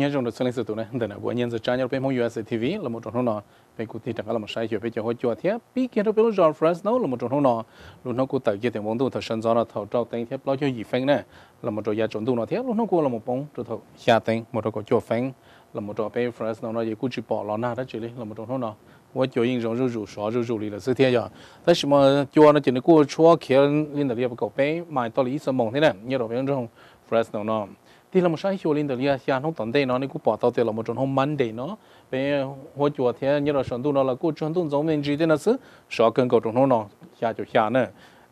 nhớ trong đợt sinh sự tụ này đợt này bữa nhân sự trang nhau bên mong USA TV là một trong số nó bên cụ thì chẳng là một sai hiểu bên cho họ chùa thiết bị kiến thức bên lúc John Fresno là một trong số nó luôn nó cụ tạo kia tiền vốn tu thật sân do là thầu trao tiền thiết lo cho gì phanh này là một trong gia chuẩn tu nó thiết luôn nó cụ là một bóng từ thầu xa tiền một trong có chùa phanh là một trong bên Fresno nó gì cụ chỉ bỏ lo na đó chỉ là một trong số nó 我叫人种入入说入入里了是天呀，但是嘛，叫那今天过初开领导也不够背，买到了一身蒙的呢，你老别人种 Fresno nó thì là một sai hiểu lên từ là xa không tận đây nó nên cũng bỏ tao thì là một trong hôm Monday để nó về hồ chùa thế như là sơn tu nó là cũng sơn tu giống nên gì thế nó xứ sợ cần cầu trong nó nó xa chỗ xa nữa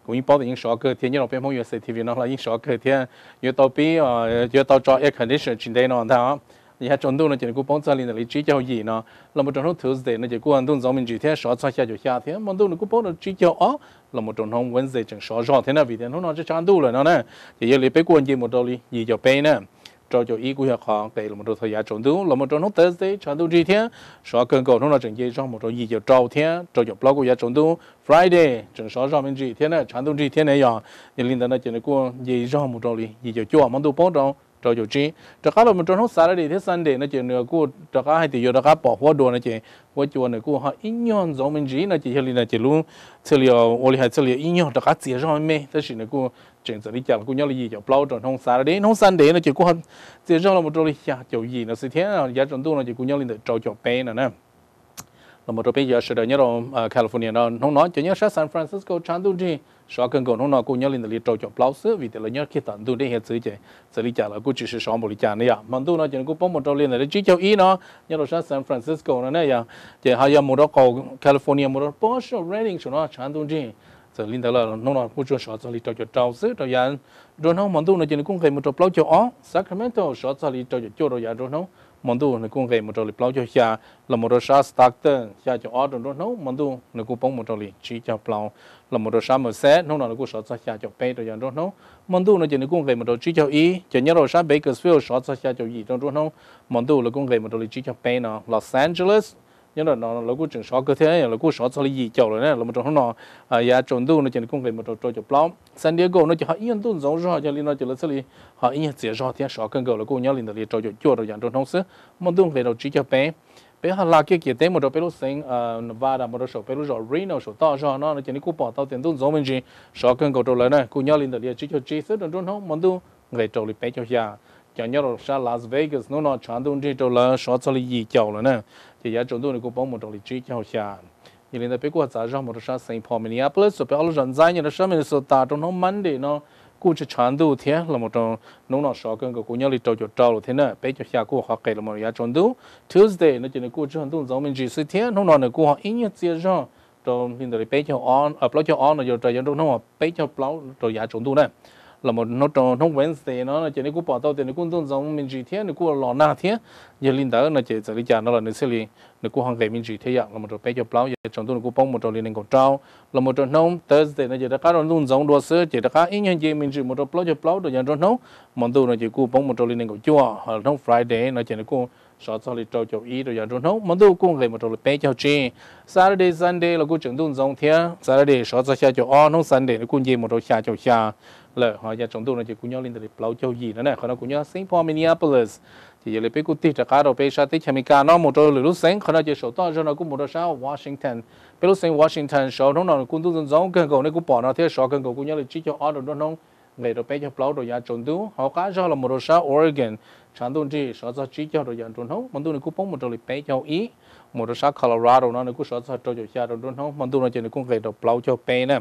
cũng như bảo những sợ cơ thế như là bên phong yêu nó là những sợ cơ thế như tao bị ờ, như tao cho air condition trên đây nó đó nhà chọn tu nó chỉ cũng bóng ra lên là chỉ cho gì nó là một trong hôm Tuesday nó chỉ cũng ăn tu giống mình chỉ thế sợ xa xa chỗ xa thì mà tu nó cũng bóng nó chỉ cho ó là một trong hôm Wednesday chẳng sợ rõ thế nào vì thế nó nó chỉ chọn tu rồi nó nè thì giờ lấy bé quân gì một đầu đi gì cho bé nè 朝九一过夜航，给那么多套也畅通，那么种种 Thursday 这一天，说跟各种了证一上么着，一九朝天，朝九不落过也畅都 Friday 正说上面这一天呢，畅通这一天呢样，你领导那讲的过，你上么着里一九叫我们都保证。cho dù chi cho các mình trong Saturday thế Sunday nó chỉ nửa cô cho các hai thì giờ các bảo hộ đồ nó chỉ hoa chùa này cô họ in nhon giống mình gì nó chỉ hiểu là chỉ luôn xử lý ở lý hay xử lý in nhon cho các chỉ ra mê thế thì nó cô chuyện xử lý chả cô nhớ là gì cho plau trong không Saturday không Sunday nó chỉ cô hơn chỉ ra là một đôi là chỗ gì nó sẽ thế là giá trong tu nó chỉ cô nhớ là trâu chỗ pe nè nè là một đôi bây giờ sẽ đợi nhớ rồi à, California nó không nói chỉ nhớ San Francisco chẳng tu gì 少跟共同那过年里的里找叫老师，为的了年去谈都这些事情，这里讲了，估计是上不里讲的呀。蛮多呢，就是我帮忙找领的，只叫伊呢，你若上 à. San Francisco 呢那样，就还要莫到搞 à. California 莫到 Boston Reading 什么长东这。giờ linh đó là nó là một chỗ sở lý cho trâu sứ cho dân rồi nó mong tu nó chỉ cũng phải một chỗ lâu cho ó Sacramento sở lý cho cho rồi dân rồi nó mình mandu ne kung gai mo toli plau cho xia la mo ro sha stak te xia cho order no no mandu ne ku pong mo toli chi cho plau là la mo ro sha mo se no no ku sha cha xia cho pe đó yan mình no mandu ne ne kung gai mo toli chi cho i cho ne ro sha be ke sfio sha cha xia cho yi ro no mandu le kung gai mo toli chi cho pe no los angeles nhưng là nó là cũng trường sáu cái thể là cũng sáu sau gì chậu rồi nè là một trong nó à ya trộn tu nó chỉ công nghệ một trò trò chụp lắm San Diego nó chỉ họ yên tu giống rõ cho nên nó chỉ là xử lý họ yên dễ rõ thì sáu cân cầu là cũng nhớ liền là trò chụp chua rồi dạng trong thông sứ một tu về đầu chỉ cho bé bé họ là cái kia tế một trò bé lúc sinh là một trò số bé lúc rõ Reno số to rõ nó nó chỉ là cũng bỏ tao tiền tu giống mình gì sáu cân cầu trò lại này cũng nhớ liền là chỉ cho chỉ sứ trong trong thông một tu người trò lại bé cho già cho nhớ rồi Las Vegas nó nó chán đâu đi đâu là số cho lý gì chầu rồi nè thì giá chúng tôi cũng bao một đồng lý trí chầu xa như là bây giờ giá rằng một sao Saint Paul Minneapolis rồi bây giờ dần dần như là sao Minnesota trong nó mắn đi nó cũng chỉ chán đâu thế là một trong nó nó sao cái cũng nhớ lý trâu cho trâu rồi thế nè bây giờ xa cũng học cái là một giá chúng tôi Tuesday nó chỉ là cũng chỉ hàng tuần giống mình chỉ sự thế nó nó là cũng học ít nhất gì rồi trong hiện tại bây giờ on upload giờ on rồi rồi chúng tôi nó bây giờ upload rồi giá chúng tôi nè là một nó trong nốt Wednesday nó là chỉ nên cú bỏ tao thì nên cú tôn giống mình chỉ thế nên cú lo na thế giờ linh đó là chỉ xử lý chả nó là nên xử lý nên cú hàng ngày mình chỉ thế dạng là một trò bé cho plau giờ trong tôi là cú bông một trò liền nên trao là một trò nông Thursday nó chỉ đã cá nó tôn giống đua sữa chỉ đã cá ít nhân gì mình chỉ một trò plau cho plau rồi giờ trong nấu món tôi là chỉ cú bông một trò liền nên cầu chua hoặc nông Friday nó chỉ nên cú sợ cho lì trao châu ý rồi giờ trong nấu món tôi cũng lấy một trò bé cho chi Saturday Sunday là cú trưởng tôn giống thế Saturday sợ cho cha châu o nông Sunday nó cú gì một trò cha châu cha là họ giờ chúng tôi là chỉ cũng nhau lên từ lâu châu gì nữa nè họ nó cũng nhau Singapore Minneapolis thì giờ lấy biết cũng tiếc trả cá đầu bây giờ tiếc chemi cá nó một đôi lửa sáng họ nó chỉ số to cho nó cũng một đôi sao Washington bây lúc sáng Washington số nó nó cũng tôi dân giống gần cầu này cũng bỏ nó thế số gần cầu cũng nhau là chỉ cho ở đó nó ngày đầu bây giờ lâu rồi giờ chúng tôi họ cá cho là một đôi sao Oregon chẳng tôi chỉ số cho chỉ cho rồi giờ chúng không mình tôi cũng bóng một đôi bây giờ ý một đứa sát Colorado nó nó cũng sợ cho cho cha rồi đúng không mình tu nó chỉ nó cũng về được plau cho pe nè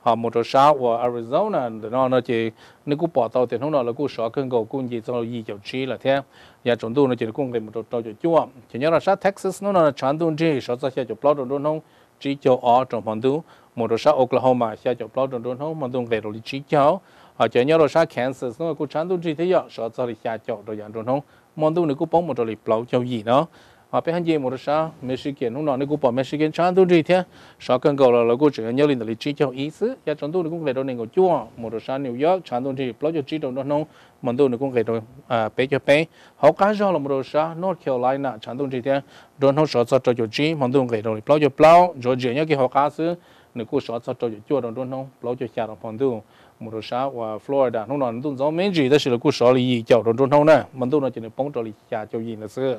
họ một đứa sát của Arizona nó nó chỉ nó cũng bỏ tàu tiền không nó là cũng sợ cơn gầu cũng gì cho gì cho chi là thế và dạ, chúng tu nó chỉ cũng về một đứa tàu cho chua chỉ nhớ là sát Texas nó là chán tu chỉ sợ cho cho plau rồi đúng không chỉ cho ở trong phòng tu một đứa sát Oklahoma cho cho plau rồi đúng không mình tu về được chỉ cho họ chỉ nhớ là sát Kansas nó cũng chán tu chỉ thế giờ sợ cho đi cha cho rồi dạng đúng không mình tu nó cũng bóng một đứa plau cho gì đó mà bây giờ một số Michigan lúc nào nó cũng bỏ Michigan chán tôi đi thế sao cần gọi là là cũng chỉ nhớ lên là chỉ cho ý xứ và chúng tôi cũng về đâu này có chua một số New York chán tôi thì bao nhiêu chỉ đâu nó nông mình tôi cũng về đâu à bé cho bé họ cá do là một số North Carolina chán tôi đi thế rồi họ sợ sợ cho chỉ mình tôi về đâu bao nhiêu bao rồi chỉ nhớ cái họ cá xứ nó cũng sợ sợ cho chua đó nó nông bao nhiêu chả đâu mình tôi 摩洛莎和佛罗里达，湖南人都喜欢美剧，但是如果少了异教，很多人呢，很多人就捧着异教教义来学。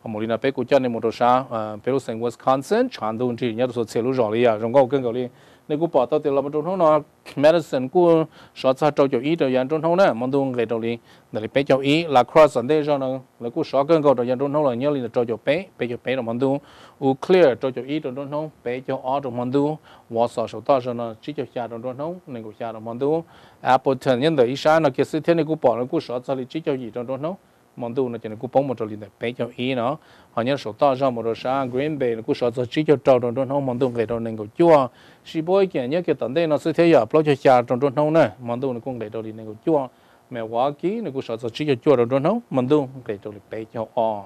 我们这边包括像那个摩洛莎，呃，比如说像威斯康星，很多问题人家都说揭露少了，中国更少了。nếu cũng bỏ tao thì làm trong hông nó medicine của sợ sao trâu cho ý rồi yến trung hông đó mong đúng người đầu liền để bé cho ý là cross ở đây cho nó là cũng sợ cơn cầu rồi dành trong hông là nhớ liền trâu cho bé bé cho bé là mong đúng u clear trâu cho ý rồi trong hông bé cho ó rồi mong đúng vợ sợ sợ to rồi nó chỉ cho cha trung trong hông nên cũng cha rồi mong tôi Appleton nhân đời ý sáng nó kia sự thế này bỏ nó cũng sợ sao thì chỉ cho gì trung trong mong tu nó chỉ là cú bóng một trò liền bé cho ý nó họ nhớ số to ra một đồ sa green bay nó cú sợ cho chỉ cho trâu trong trong không mong tu người đâu nên cũng chua si bôi kia nhớ kia tận đây nó sẽ thấy giờ plot cho cha trong trong không nè mong tu nó cũng người đâu liền nên cũng chua mẹ quá kỹ nó cú sợ cho chỉ cho chua trong trong không mong tu người đâu liền bé cho o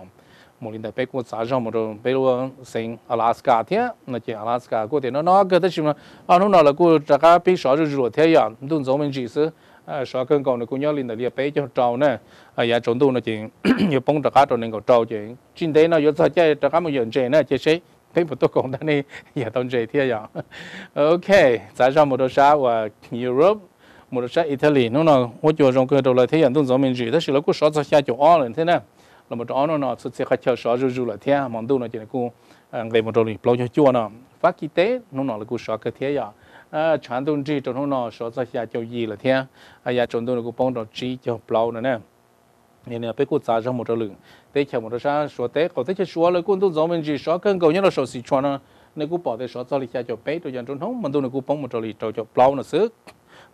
một liền bé cú xã ra một đồ bé luôn sinh Alaska thế nó chỉ Alaska cú thì nó nó cái thứ chứ mà anh hôm nào là cú trả cái bé sợ rồi rồi thế giờ đúng giống mình chỉ sự À, sợ cơ cầu nó cũng nhớ linh là lia bé cho trâu nè à giờ dạ, trốn tu nó chuyện nhiều bông trạc trốn nên cầu trâu chuyện trên đấy nó yếu sao chơi trạc một giờ chơi nè chơi xí thấy một tôi còn đang đi giờ tôi chơi thế giờ ok tại sao một đôi sao và Europe một đôi sao Italy nó nó hỗ trợ trong cơ đầu là thế giờ tôi giống mình gì đó là cũng sợ sao chơi chỗ ó lên thế nè là một chỗ nó nó xuất hiện khách chơi sợ rú rú là thế mong tôi nói chuyện là cũng về một đôi lo cho chua nó phát kinh tế nó nó là cũng sợ cái thế giờ à chán đông chi trong hôm nọ số ra nhà châu gì là thế à nhà cũng bông đông chi cho plau nữa nè nên là bây giờ giá một trăm lượng tết chào một trăm sáu số tết còn tết chào số là cũng tôi giống mình chỉ số cân cầu nhất là số xịt cho nó nên cũng bỏ tết số cho lịch cho bé tôi dành trong hôm mình cũng bông một trăm lít cho plau nó sức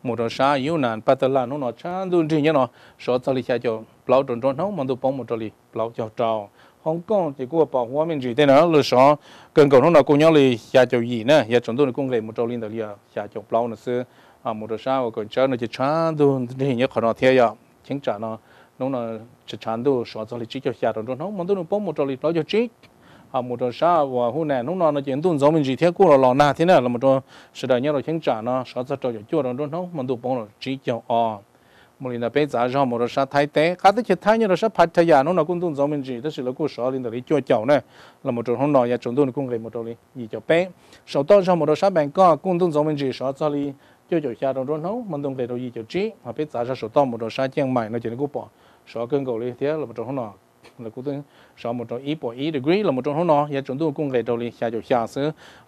một trăm sáu yêu nàn bắt đầu là nó nó chán đông chi nhá nó số cho lịch cho plau trong trong hôm mình tôi bông một trăm lít plau cho trâu Hong Kong thì cô bảo hòa mình chỉ tên nó lựa chọn cần cầu nó là cô nhau lì nhà chầu gì nè nhà chúng tôi là công nghệ một trâu linh đầu lìa nhà chầu lâu nữa xưa à một trâu sao còn chơi à, nó chỉ chán đồ thì nhớ khỏi nó theo giờ chính trả nó nó là chỉ chán đồ xóa cho lì chỉ cho nhà rồi nó muốn tôi nó bỏ một trâu lì đó cho chỉ à một trâu sao và hôm nay nó nó chỉ tôi giống mình chỉ theo của lò na thế này là một trâu sự đời nhớ rồi chính trả nó xóa cho trâu cho chua rồi nó muốn tôi bỏ rồi chỉ cho à mình đã biết bé giả rau một lần thái tế các thứ chuyện thái như là sa phát thời gian nó là cũng tung giống mình gì đó là cũng sợ lên tới chưa chậu này là một trường hôm nọ nhà chúng tôi cũng lấy một trường gì cho bé sau đó rau một lần sa bạn có cũng tung giống mình chỉ sợ cho đi chưa chỗ cha trong nấu mình tung lấy đồ gì cho trí mà bé giả rau sau đó một lần sa chiang mày nó chỉ là cũng bỏ sợ cơn cầu đi thế là một trường hôm nọ là cũng tương sau một trong ý bộ ý degree là một trong số nó giờ chúng tôi cũng về đầu xa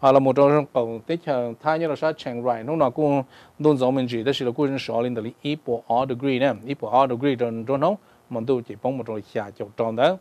à, là một trong cầu tích à, thay như là sao chẳng rải nó nó cũng đơn giản mình chỉ đó là cũng sau lên đấy ý bộ R degree nè ý bộ R degree trong trong nó mình tôi chỉ bằng một trong 下就 trong đó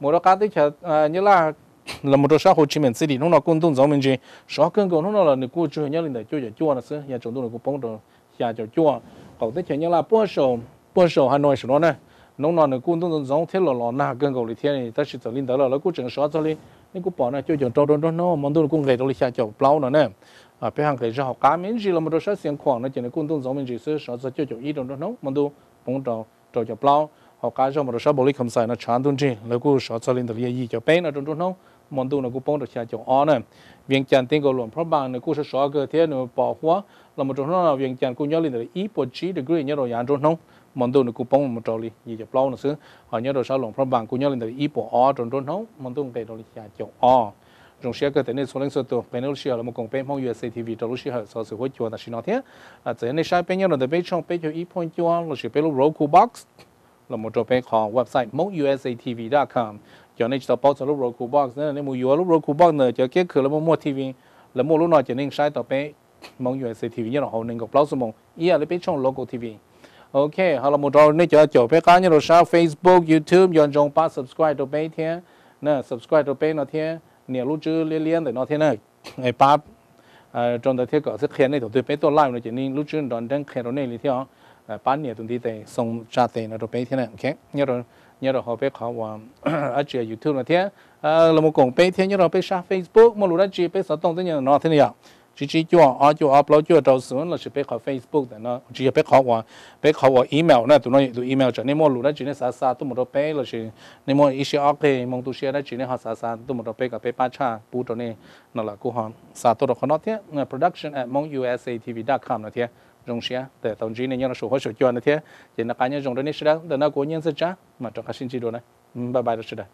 một đó cái tích à, như là là một trong số Hồ Chí Minh City nó là cũng đơn giản mình chỉ sau cơn cầu nó là người cũng chưa nhớ lên đấy chưa chưa là sao giờ chúng tôi cũng bóng trong 下就做 cầu tích như là bữa sau bữa sau Hà Nội số nó nè nông nọ này cũng ต้อง giống thế là là na gần cầu lý thế này ta chỉ tới linh đó là nó cũng chẳng sao cho lý nên cũng bỏ này trâu đó nó mong tôi cũng gây đó lý xa plau nữa à bây hàng cái ra học cá mình chỉ là một đứa sát xiên khoảng nó chỉ là cũng ต้อง giống mình chỉ sửa sao cho cho ý đó nó mong tôi cũng trâu trâu chọc plau học cá ra một đứa sát bồi lý không sai nó chán tuân chỉ nó cũng sao cho linh đó cho bé nó đó nó mong tu nó cũng bông được chia chồng on nè. viên chăn tiếng cầu luận pháp bằng nó cũng sẽ xóa cơ thế nó bỏ hóa là một trong nó là viên chăn cũng nhớ lên là ít bộ trí degree nhớ rồi yàn trốn không mong tu nó cũng bông một trò li gì chụp lâu nó xứ họ nhớ rồi sao luận pháp bằng cũng nhớ lên là ít bộ o trốn trốn không mong tu cái đó chia chồng o trong xe cơ thể này số lượng số tổ bên lúc xe là một công bên mong T V. trong lúc xe hợp sau sự hỗ trợ là xin nói thế à thế nên sai bên nhau là bên trong bên cho ý point cho là sự bên lúc roku box là một trong bên của website U S T mongusatv.com cho nên tàu bao giờ lúc Roku box nên là mua vừa lúc rồi cú box nữa cho cái cửa là mua mua TV là mua lúc nào cho nên sai tàu bé mong vừa xem TV như là hậu nên gặp lâu số mong ý là biết trong local TV ok họ là một trò nên cho chỗ bé cá như là sao Facebook YouTube nhớ chọn ba subscribe tàu bé thế nè subscribe tàu bé nó thế nhiều lúc chưa liên liên để nó thế này ai ba à, trong đó thế có rất khen này tụi bé tôi live nó cho nên lúc chưa đón đang khen à, nó này thì họ bán nhiều tuần thì tệ xong trả tệ nó tàu bé thế này ok nhớ rồi nhớ rồi họ bé khó và ở trên youtube là thế ờ, là một cổng bé thế nhớ rồi bé sa facebook một lúc đó chỉ bé sáu tông thế nhớ nó thế này chỉ chỉ cho ở cho upload cho đầu xuống là chỉ bé khó facebook là nó chỉ bé khó và bé khó và email này tụi nó tụi email cho nên một lúc đó chỉ nên sa sa tụi một bé là chỉ nên một ít ok mong tụi xe đó chỉ nên họ sa sa tụi một bé cả bé ba cha bù cho nên nó là cô họ sa tụi nó khó nói thế production at mongusa tv com là thế 种些，对，总之呢，让咱收获、收赚的天，这那概念种的那些粮，等到过年时长，那找个新季度呢，嗯，拜拜了，是的。